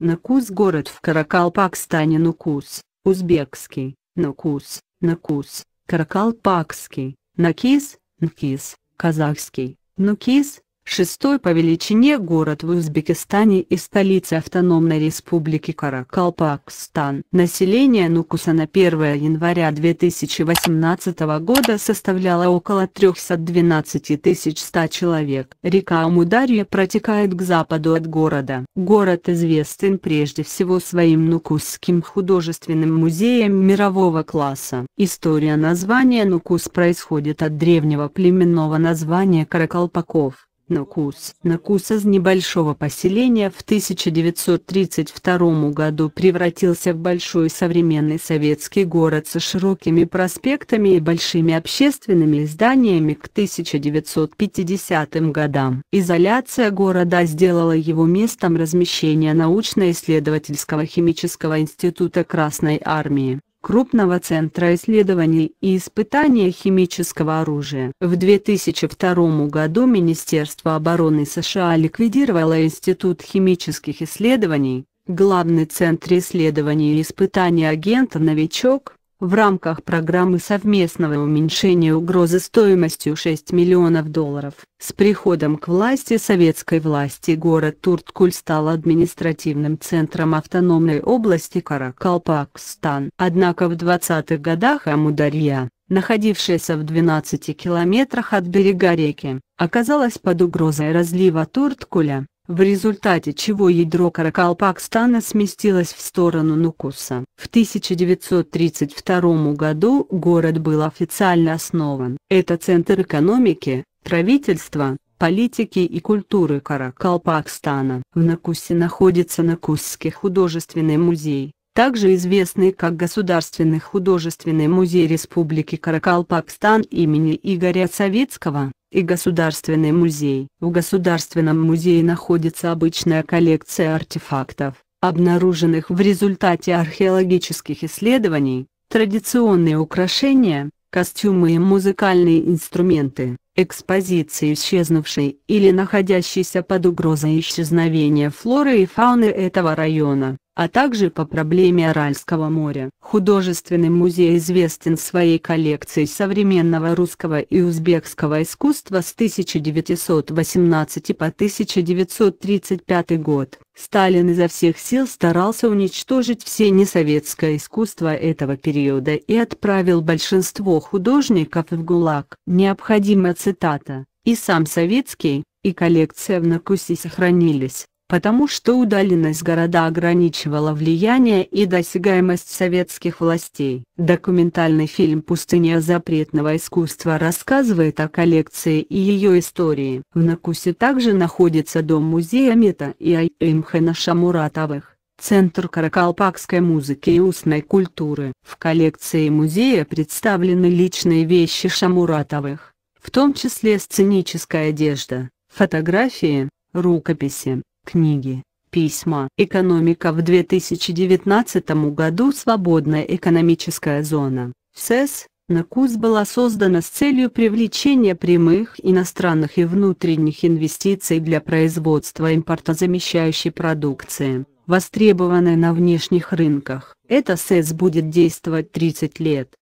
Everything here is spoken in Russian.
Нукус город в Каракалпакстане Нукус, узбекский, Нукус, нукус, Каракалпакский, Накис, Нкис, казахский, Нукис, шестой по величине город в Узбекистане и столица автономной республики Каракалпакстан. Население Нукуса на 1 января 2018 года составляло около 312 100 человек. Река Амударья протекает к западу от города. Город известен прежде всего своим Нукусским художественным музеем мирового класса. История названия Нукус происходит от древнего племенного названия каракалпаков. Накус. Накус из небольшого поселения в 1932 году превратился в большой современный советский город со широкими проспектами и большими общественными зданиями к 1950 годам. Изоляция города сделала его местом размещения научно-исследовательского химического института Красной Армии крупного центра исследований и испытания химического оружия. В 2002 году Министерство обороны США ликвидировало Институт химических исследований, главный центр исследований и испытаний агента «Новичок», в рамках программы совместного уменьшения угрозы стоимостью 6 миллионов долларов. С приходом к власти советской власти город Турткуль стал административным центром автономной области Каракалпакстан. Однако в 20-х годах Амударья, находившаяся в 12 километрах от берега реки, оказалась под угрозой разлива Турткуля в результате чего ядро Каракалпакстана сместилось в сторону Нукуса. В 1932 году город был официально основан. Это центр экономики, правительства, политики и культуры Каракалпакстана. В Накусе находится Накусский художественный музей, также известный как Государственный художественный музей Республики Каракалпакстан имени Игоря Советского и Государственный музей. В Государственном музее находится обычная коллекция артефактов, обнаруженных в результате археологических исследований, традиционные украшения, костюмы и музыкальные инструменты, экспозиции исчезнувшей или находящейся под угрозой исчезновения флоры и фауны этого района а также по проблеме Аральского моря. Художественный музей известен своей коллекцией современного русского и узбекского искусства с 1918 по 1935 год. Сталин изо всех сил старался уничтожить все несоветское искусство этого периода и отправил большинство художников в ГУЛАГ. Необходима цитата, и сам советский, и коллекция в Накусе сохранились, потому что удаленность города ограничивала влияние и досягаемость советских властей. Документальный фильм «Пустыня запретного искусства» рассказывает о коллекции и ее истории. В Накусе также находится дом-музея Мета и Аймхена Шамуратовых. Центр каракалпакской музыки и устной культуры. В коллекции музея представлены личные вещи Шамуратовых, в том числе сценическая одежда, фотографии, рукописи, Книги, письма. Экономика в 2019 году свободная экономическая зона. СЭС на КУЗ была создана с целью привлечения прямых иностранных и внутренних инвестиций для производства импортозамещающей продукции, востребованной на внешних рынках. Эта СЭС будет действовать 30 лет.